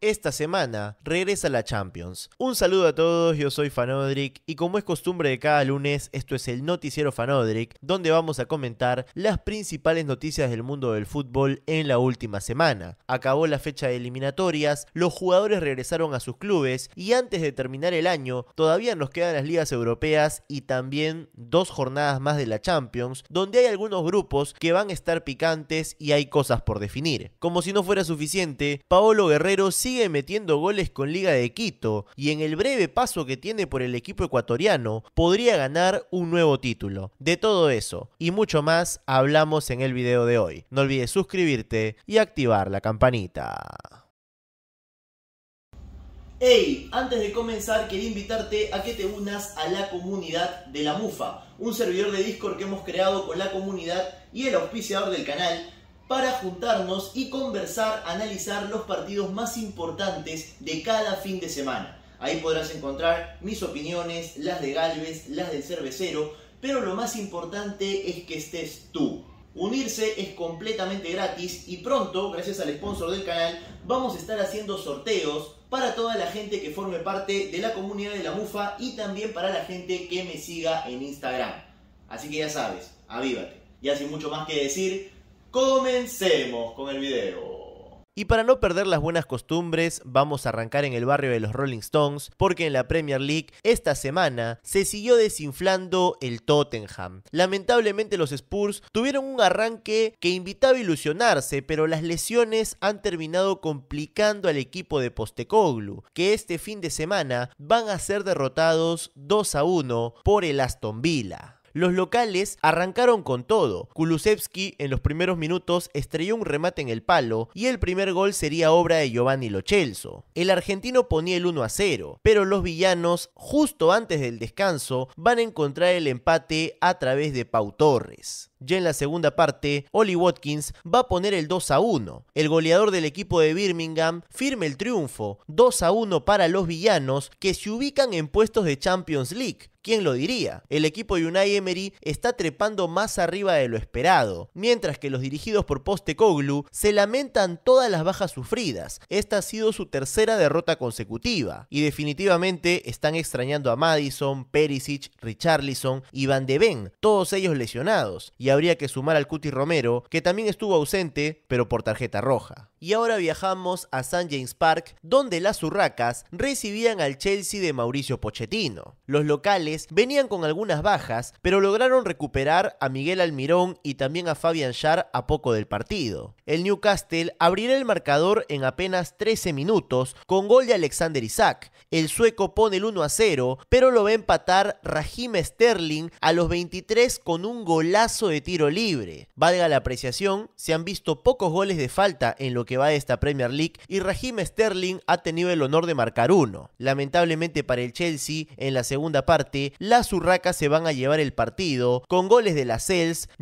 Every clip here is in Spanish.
esta semana regresa la Champions. Un saludo a todos, yo soy Fanodric y como es costumbre de cada lunes, esto es el noticiero Fanodric, donde vamos a comentar las principales noticias del mundo del fútbol en la última semana. Acabó la fecha de eliminatorias, los jugadores regresaron a sus clubes y antes de terminar el año, todavía nos quedan las ligas europeas y también dos jornadas más de la Champions, donde hay algunos grupos que van a estar picantes y hay cosas por definir. Como si no fuera suficiente, Paolo Guerrero sigue metiendo goles con Liga de Quito y en el breve paso que tiene por el equipo ecuatoriano podría ganar un nuevo título. De todo eso y mucho más hablamos en el video de hoy. No olvides suscribirte y activar la campanita. Hey, antes de comenzar quería invitarte a que te unas a la comunidad de la MUFA, un servidor de Discord que hemos creado con la comunidad y el auspiciador del canal para juntarnos y conversar, analizar los partidos más importantes de cada fin de semana. Ahí podrás encontrar mis opiniones, las de Galvez, las del cervecero, pero lo más importante es que estés tú. Unirse es completamente gratis y pronto, gracias al sponsor del canal, vamos a estar haciendo sorteos para toda la gente que forme parte de la comunidad de la Mufa y también para la gente que me siga en Instagram. Así que ya sabes, avívate. Y sin mucho más que decir, Comencemos con el video. Y para no perder las buenas costumbres, vamos a arrancar en el barrio de los Rolling Stones, porque en la Premier League esta semana se siguió desinflando el Tottenham. Lamentablemente los Spurs tuvieron un arranque que invitaba a ilusionarse, pero las lesiones han terminado complicando al equipo de Postecoglu, que este fin de semana van a ser derrotados 2 a 1 por el Aston Villa. Los locales arrancaron con todo. Kulusevski en los primeros minutos estrelló un remate en el palo y el primer gol sería obra de Giovanni Lochelso. El argentino ponía el 1 a 0, pero los villanos, justo antes del descanso, van a encontrar el empate a través de Pau Torres. Ya en la segunda parte, Oli Watkins va a poner el 2 a 1. El goleador del equipo de Birmingham firma el triunfo, 2 a 1 para los villanos que se ubican en puestos de Champions League, ¿Quién lo diría? El equipo de Unai Emery está trepando más arriba de lo esperado, mientras que los dirigidos por Postecoglou se lamentan todas las bajas sufridas. Esta ha sido su tercera derrota consecutiva y definitivamente están extrañando a Madison, Perisic, Richarlison y Van de Ven, todos ellos lesionados, y habría que sumar al Cuti Romero, que también estuvo ausente, pero por tarjeta roja. Y ahora viajamos a St. James Park, donde las urracas recibían al Chelsea de Mauricio Pochettino. Los locales venían con algunas bajas, pero lograron recuperar a Miguel Almirón y también a Fabian Schär a poco del partido. El Newcastle abrirá el marcador en apenas 13 minutos con gol de Alexander Isaac. El sueco pone el 1 a 0, pero lo ve empatar Rahim Sterling a los 23 con un golazo de tiro libre. Valga la apreciación, se han visto pocos goles de falta en lo que va de esta Premier League y Raheem Sterling ha tenido el honor de marcar uno. Lamentablemente para el Chelsea, en la segunda parte las urracas se van a llevar el partido con goles de la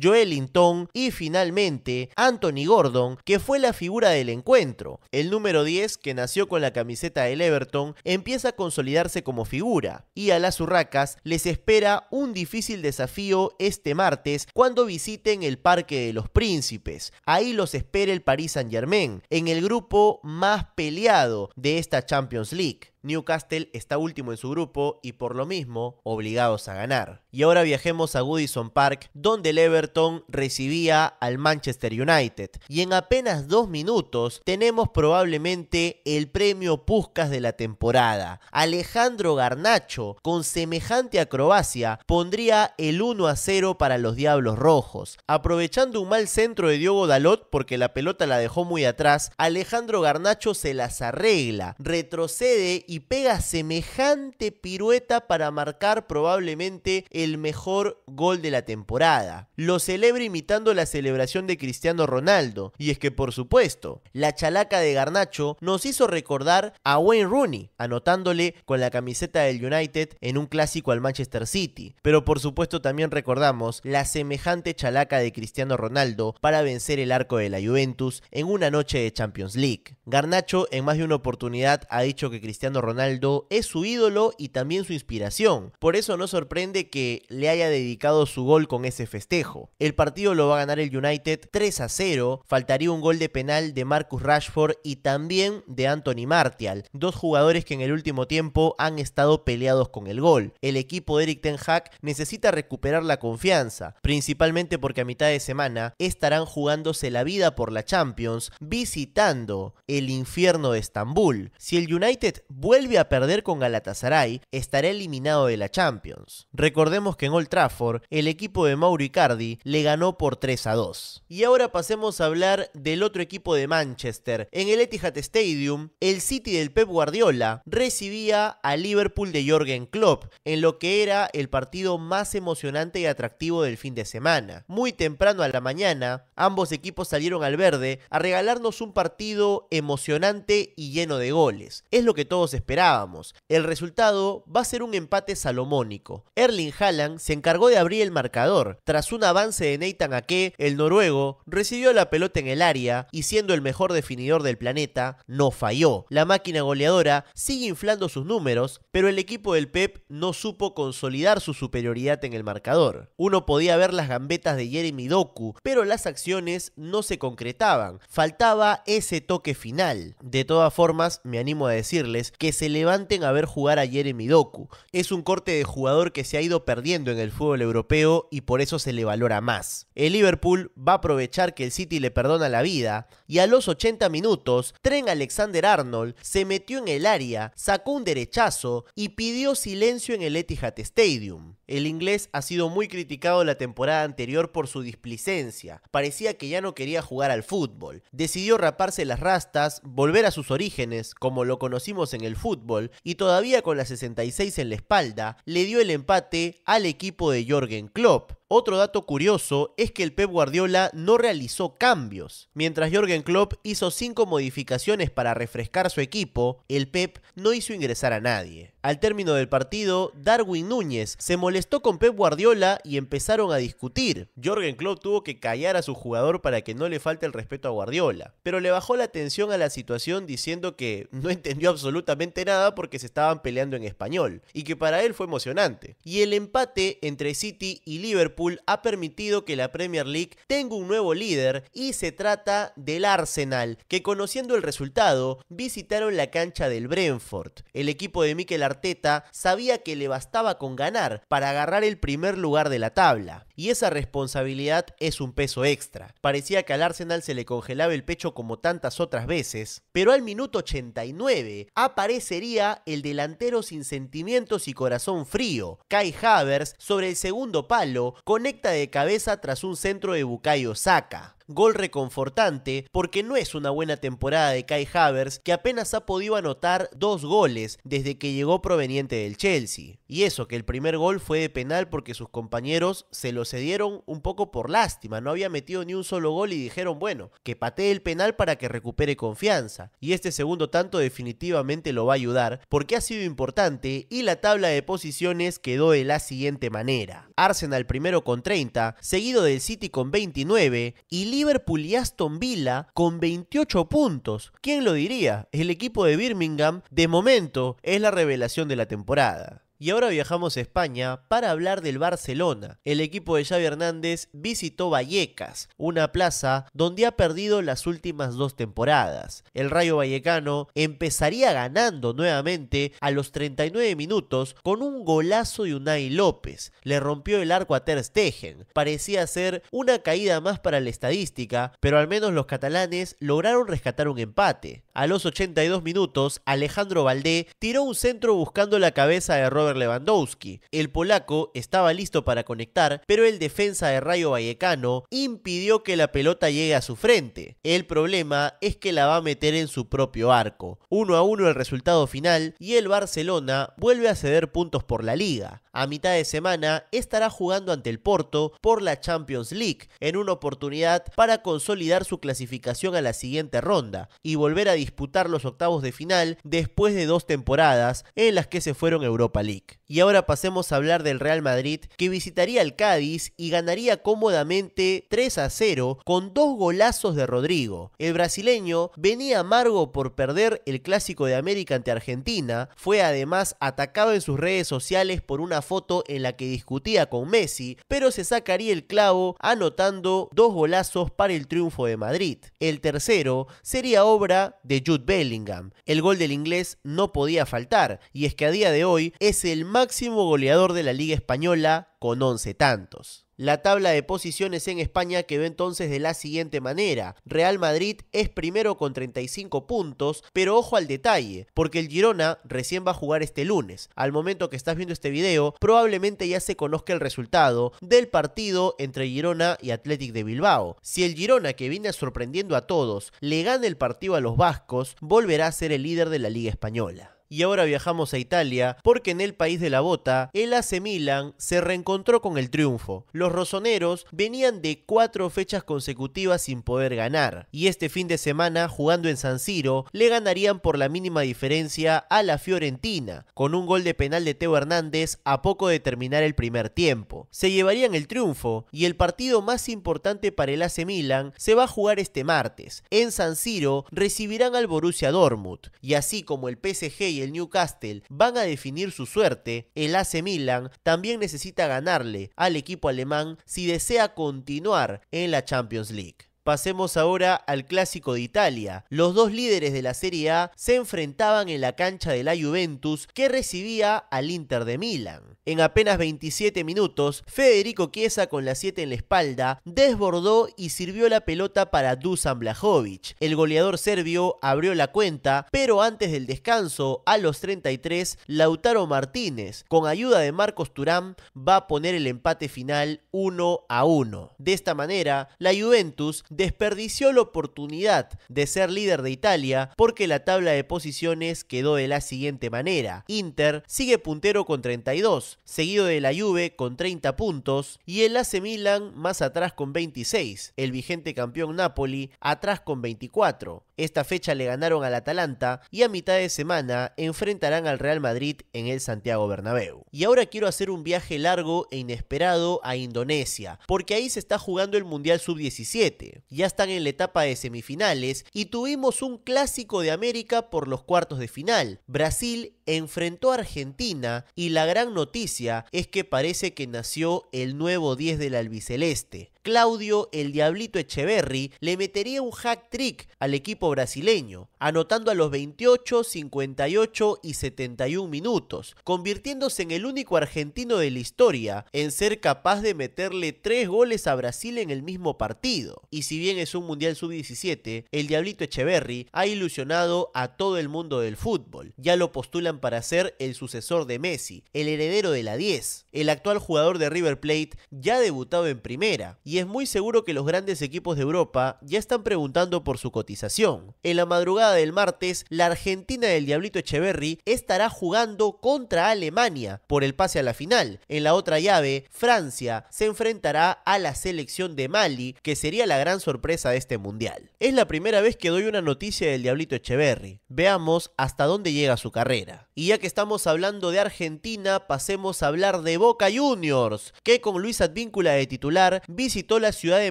Joel Linton y finalmente Anthony Gordon, que fue la figura del encuentro. El número 10, que nació con la camiseta del Everton, empieza a consolidarse como figura y a las urracas les espera un difícil desafío este martes cuando visiten el Parque de los Príncipes. Ahí los espera el Paris Saint-Germain, en el grupo más peleado de esta Champions League. Newcastle está último en su grupo y por lo mismo obligados a ganar. Y ahora viajemos a Goodison Park, donde el Everton recibía al Manchester United. Y en apenas dos minutos tenemos probablemente el premio Puscas de la temporada. Alejandro Garnacho, con semejante acrobacia, pondría el 1 a 0 para los Diablos Rojos. Aprovechando un mal centro de Diogo Dalot, porque la pelota la dejó muy atrás, Alejandro Garnacho se las arregla, retrocede y y pega semejante pirueta para marcar probablemente el mejor gol de la temporada. Lo celebra imitando la celebración de Cristiano Ronaldo. Y es que por supuesto, la chalaca de Garnacho nos hizo recordar a Wayne Rooney, anotándole con la camiseta del United en un clásico al Manchester City. Pero por supuesto también recordamos la semejante chalaca de Cristiano Ronaldo para vencer el arco de la Juventus en una noche de Champions League. Garnacho en más de una oportunidad ha dicho que Cristiano Ronaldo es su ídolo y también su inspiración. Por eso no sorprende que le haya dedicado su gol con ese festejo. El partido lo va a ganar el United 3 a 0. Faltaría un gol de penal de Marcus Rashford y también de Anthony Martial, dos jugadores que en el último tiempo han estado peleados con el gol. El equipo de Eric Ten Hag necesita recuperar la confianza, principalmente porque a mitad de semana estarán jugándose la vida por la Champions, visitando el infierno de Estambul. Si el United vuelve vuelve a perder con Galatasaray, estará eliminado de la Champions. Recordemos que en Old Trafford el equipo de Mauro Icardi le ganó por 3 a 2. Y ahora pasemos a hablar del otro equipo de Manchester. En el Etihad Stadium, el City del Pep Guardiola recibía a Liverpool de Jürgen Klopp en lo que era el partido más emocionante y atractivo del fin de semana. Muy temprano a la mañana, ambos equipos salieron al verde a regalarnos un partido emocionante y lleno de goles. Es lo que todos esperamos esperábamos. El resultado va a ser un empate salomónico. Erling Haaland se encargó de abrir el marcador. Tras un avance de Nathan Ake, el noruego recibió la pelota en el área y siendo el mejor definidor del planeta, no falló. La máquina goleadora sigue inflando sus números, pero el equipo del Pep no supo consolidar su superioridad en el marcador. Uno podía ver las gambetas de Jeremy Doku, pero las acciones no se concretaban. Faltaba ese toque final. De todas formas, me animo a decirles que se levanten a ver jugar a Jeremy Doku. Es un corte de jugador que se ha ido perdiendo en el fútbol europeo y por eso se le valora más. El Liverpool va a aprovechar que el City le perdona la vida y a los 80 minutos, Tren Alexander Arnold se metió en el área, sacó un derechazo y pidió silencio en el Etihad Stadium. El inglés ha sido muy criticado la temporada anterior por su displicencia. Parecía que ya no quería jugar al fútbol. Decidió raparse las rastas, volver a sus orígenes, como lo conocimos en el fútbol, y todavía con la 66 en la espalda, le dio el empate al equipo de Jorgen Klopp. Otro dato curioso es que el Pep Guardiola no realizó cambios. Mientras Jürgen Klopp hizo cinco modificaciones para refrescar su equipo, el Pep no hizo ingresar a nadie. Al término del partido, Darwin Núñez se molestó con Pep Guardiola y empezaron a discutir. Jürgen Klopp tuvo que callar a su jugador para que no le falte el respeto a Guardiola, pero le bajó la atención a la situación diciendo que no entendió absolutamente nada porque se estaban peleando en español y que para él fue emocionante. Y el empate entre City y Liverpool ha permitido que la Premier League tenga un nuevo líder y se trata del Arsenal, que conociendo el resultado, visitaron la cancha del Brentford. El equipo de Mikel Arteta sabía que le bastaba con ganar para agarrar el primer lugar de la tabla y esa responsabilidad es un peso extra. Parecía que al Arsenal se le congelaba el pecho como tantas otras veces, pero al minuto 89 aparecería el delantero sin sentimientos y corazón frío, Kai Havers, sobre el segundo palo, conecta de cabeza tras un centro de Bukayo Saka. Gol reconfortante porque no es una buena temporada de Kai Havers que apenas ha podido anotar dos goles desde que llegó proveniente del Chelsea. Y eso que el primer gol fue de penal porque sus compañeros se lo cedieron un poco por lástima, no había metido ni un solo gol y dijeron, bueno, que patee el penal para que recupere confianza. Y este segundo tanto definitivamente lo va a ayudar porque ha sido importante y la tabla de posiciones quedó de la siguiente manera. Arsenal primero con 30, seguido del City con 29 y Liverpool y Aston Villa con 28 puntos. ¿Quién lo diría? El equipo de Birmingham de momento es la revelación de la temporada. Y ahora viajamos a España para hablar del Barcelona. El equipo de Xavi Hernández visitó Vallecas, una plaza donde ha perdido las últimas dos temporadas. El Rayo Vallecano empezaría ganando nuevamente a los 39 minutos con un golazo de Unai López. Le rompió el arco a Ter Stegen. Parecía ser una caída más para la estadística, pero al menos los catalanes lograron rescatar un empate. A los 82 minutos, Alejandro Valdé tiró un centro buscando la cabeza de Robert Lewandowski. El polaco estaba listo para conectar, pero el defensa de Rayo Vallecano impidió que la pelota llegue a su frente. El problema es que la va a meter en su propio arco. 1 a 1 el resultado final y el Barcelona vuelve a ceder puntos por la liga. A mitad de semana estará jugando ante el Porto por la Champions League en una oportunidad para consolidar su clasificación a la siguiente ronda y volver a disputar los octavos de final después de dos temporadas en las que se fueron Europa League. Y ahora pasemos a hablar del Real Madrid, que visitaría el Cádiz y ganaría cómodamente 3 a 0 con dos golazos de Rodrigo. El brasileño venía amargo por perder el Clásico de América ante Argentina, fue además atacado en sus redes sociales por una foto en la que discutía con Messi, pero se sacaría el clavo anotando dos golazos para el triunfo de Madrid. El tercero sería obra de Jude Bellingham. El gol del inglés no podía faltar, y es que a día de hoy ese el máximo goleador de la Liga Española con 11 tantos. La tabla de posiciones en España quedó entonces de la siguiente manera. Real Madrid es primero con 35 puntos, pero ojo al detalle, porque el Girona recién va a jugar este lunes. Al momento que estás viendo este video, probablemente ya se conozca el resultado del partido entre Girona y Athletic de Bilbao. Si el Girona, que viene sorprendiendo a todos, le gana el partido a los vascos, volverá a ser el líder de la Liga Española y ahora viajamos a Italia porque en el país de la bota el AC Milan se reencontró con el triunfo. Los rosoneros venían de cuatro fechas consecutivas sin poder ganar y este fin de semana jugando en San Siro le ganarían por la mínima diferencia a la Fiorentina con un gol de penal de Teo Hernández a poco de terminar el primer tiempo. Se llevarían el triunfo y el partido más importante para el AC Milan se va a jugar este martes. En San Siro recibirán al Borussia Dortmund y así como el PSG y el Newcastle van a definir su suerte, el AC Milan también necesita ganarle al equipo alemán si desea continuar en la Champions League. Pasemos ahora al clásico de Italia. Los dos líderes de la Serie A se enfrentaban en la cancha de la Juventus que recibía al Inter de Milán. En apenas 27 minutos, Federico Chiesa con la 7 en la espalda desbordó y sirvió la pelota para Dusan Blajovic. El goleador serbio abrió la cuenta, pero antes del descanso, a los 33, Lautaro Martínez, con ayuda de Marcos Turán, va a poner el empate final 1 a 1. De esta manera, la Juventus desperdició la oportunidad de ser líder de Italia porque la tabla de posiciones quedó de la siguiente manera. Inter sigue puntero con 32, seguido de la Juve con 30 puntos y el AC Milan más atrás con 26, el vigente campeón Napoli atrás con 24. Esta fecha le ganaron al Atalanta y a mitad de semana enfrentarán al Real Madrid en el Santiago Bernabéu. Y ahora quiero hacer un viaje largo e inesperado a Indonesia, porque ahí se está jugando el Mundial Sub-17. Ya están en la etapa de semifinales y tuvimos un clásico de América por los cuartos de final. Brasil enfrentó a Argentina y la gran noticia es que parece que nació el nuevo 10 del albiceleste. Claudio el Diablito Echeverry le metería un hack trick al equipo brasileño, anotando a los 28, 58 y 71 minutos, convirtiéndose en el único argentino de la historia en ser capaz de meterle tres goles a Brasil en el mismo partido. Y si bien es un Mundial Sub-17, el Diablito Echeverry ha ilusionado a todo el mundo del fútbol. Ya lo postulan para ser el sucesor de Messi, el heredero de la 10. El actual jugador de River Plate ya ha debutado en primera, y es muy seguro que los grandes equipos de Europa ya están preguntando por su cotización. En la madrugada del martes, la Argentina del Diablito Echeverry estará jugando contra Alemania por el pase a la final. En la otra llave, Francia se enfrentará a la selección de Mali, que sería la gran sorpresa de este mundial. Es la primera vez que doy una noticia del Diablito Echeverry. Veamos hasta dónde llega su carrera. Y ya que estamos hablando de Argentina, pasemos a hablar de Boca Juniors, que con Luis Advíncula de titular visitó la ciudad de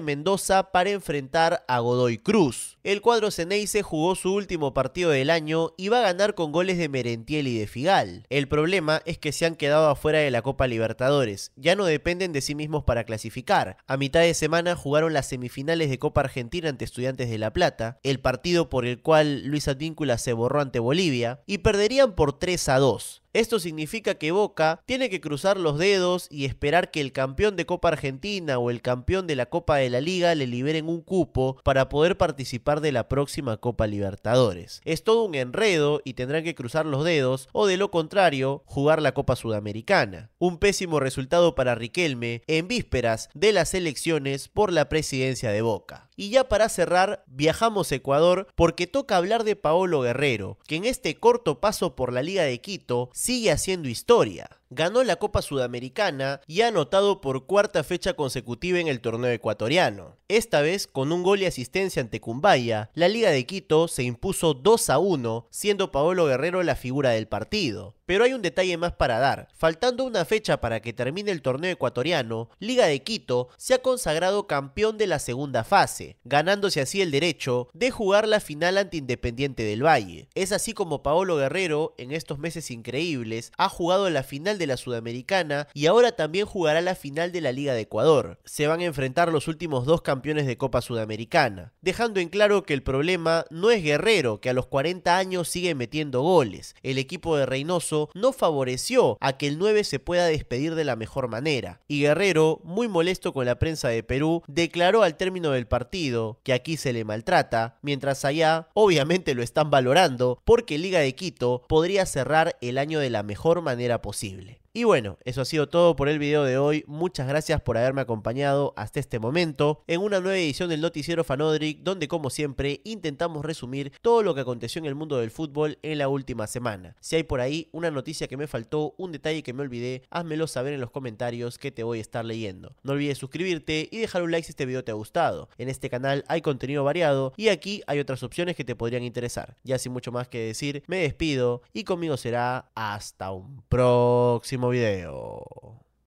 Mendoza para enfrentar a Godoy Cruz. El cuadro se Ceneice jugó su último partido del año y va a ganar con goles de Merentiel y de Figal. El problema es que se han quedado afuera de la Copa Libertadores, ya no dependen de sí mismos para clasificar. A mitad de semana jugaron las semifinales de Copa Argentina ante Estudiantes de La Plata, el partido por el cual Luis Advíncula se borró ante Bolivia, y perderían por 3 a 2. Esto significa que Boca tiene que cruzar los dedos y esperar que el campeón de Copa Argentina o el campeón de la Copa de la Liga le liberen un cupo para poder participar de la próxima Copa Libertadores. Es todo un enredo y tendrán que cruzar los dedos o de lo contrario jugar la Copa Sudamericana. Un pésimo resultado para Riquelme en vísperas de las elecciones por la presidencia de Boca. Y ya para cerrar, viajamos a Ecuador porque toca hablar de Paolo Guerrero, que en este corto paso por la Liga de Quito sigue haciendo historia ganó la Copa Sudamericana y ha anotado por cuarta fecha consecutiva en el torneo ecuatoriano. Esta vez con un gol y asistencia ante Cumbaya, la Liga de Quito se impuso 2 a 1, siendo Paolo Guerrero la figura del partido. Pero hay un detalle más para dar. Faltando una fecha para que termine el torneo ecuatoriano, Liga de Quito se ha consagrado campeón de la segunda fase, ganándose así el derecho de jugar la final ante Independiente del Valle. Es así como Paolo Guerrero, en estos meses increíbles, ha jugado la final de de la Sudamericana y ahora también jugará la final de la Liga de Ecuador. Se van a enfrentar los últimos dos campeones de Copa Sudamericana, dejando en claro que el problema no es Guerrero, que a los 40 años sigue metiendo goles. El equipo de Reynoso no favoreció a que el 9 se pueda despedir de la mejor manera. Y Guerrero, muy molesto con la prensa de Perú, declaró al término del partido que aquí se le maltrata, mientras allá obviamente lo están valorando porque Liga de Quito podría cerrar el año de la mejor manera posible. Sunday. Y bueno, eso ha sido todo por el video de hoy. Muchas gracias por haberme acompañado hasta este momento en una nueva edición del noticiero Fanodric, donde como siempre intentamos resumir todo lo que aconteció en el mundo del fútbol en la última semana. Si hay por ahí una noticia que me faltó, un detalle que me olvidé, házmelo saber en los comentarios que te voy a estar leyendo. No olvides suscribirte y dejar un like si este video te ha gustado. En este canal hay contenido variado y aquí hay otras opciones que te podrían interesar. Ya sin mucho más que decir, me despido y conmigo será hasta un próximo video.